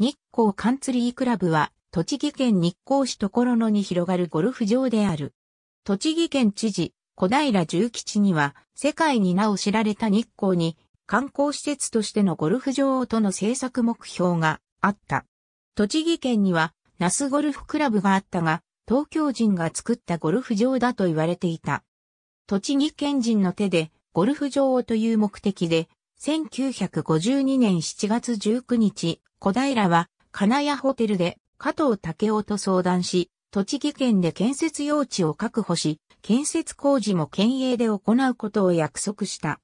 日光カンツリークラブは、栃木県日光市所野に広がるゴルフ場である。栃木県知事、小平重吉には、世界に名を知られた日光に、観光施設としてのゴルフ場との政策目標があった。栃木県には、那須ゴルフクラブがあったが、東京人が作ったゴルフ場だと言われていた。栃木県人の手で、ゴルフ場という目的で、1952年7月19日、小平は金谷ホテルで加藤武夫と相談し、栃木県で建設用地を確保し、建設工事も県営で行うことを約束した。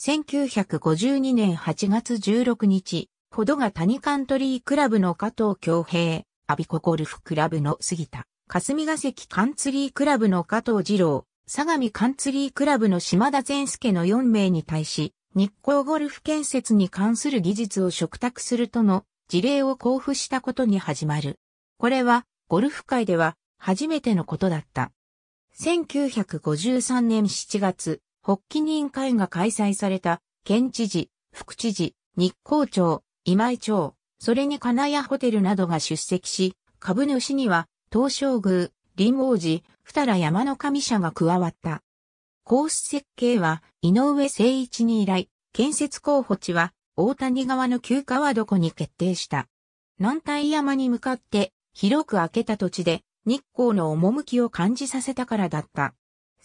1952年8月16日、ほどが谷カントリークラブの加藤京平、アビコゴルフクラブの杉田、霞ヶ関カンツリークラブの加藤二郎、相模カンツリークラブの島田善介の4名に対し、日光ゴルフ建設に関する技術を嘱託するとの事例を交付したことに始まる。これは、ゴルフ界では初めてのことだった。1953年7月、発起人会が開催された、県知事、副知事、日光町、今井町、それに金谷ホテルなどが出席し、株主には、東照宮、林王寺、二良山の神社が加わった。コース設計は、井上誠一に依頼、建設候補地は大谷川の旧川床に決定した。南大山に向かって広く開けた土地で日光の趣を感じさせたからだった。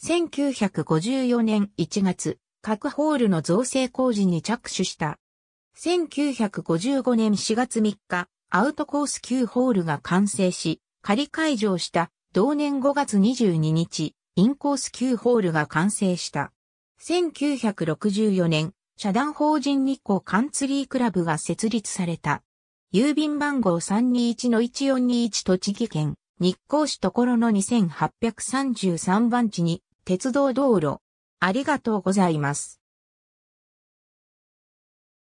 1954年1月、各ホールの造成工事に着手した。1955年4月3日、アウトコース9ホールが完成し、仮会場した同年5月22日、インコース9ホールが完成した。1964年、社団法人日光カンツリークラブが設立された。郵便番号321-1421栃木県日光市ところの2833番地に鉄道道路。ありがとうございます。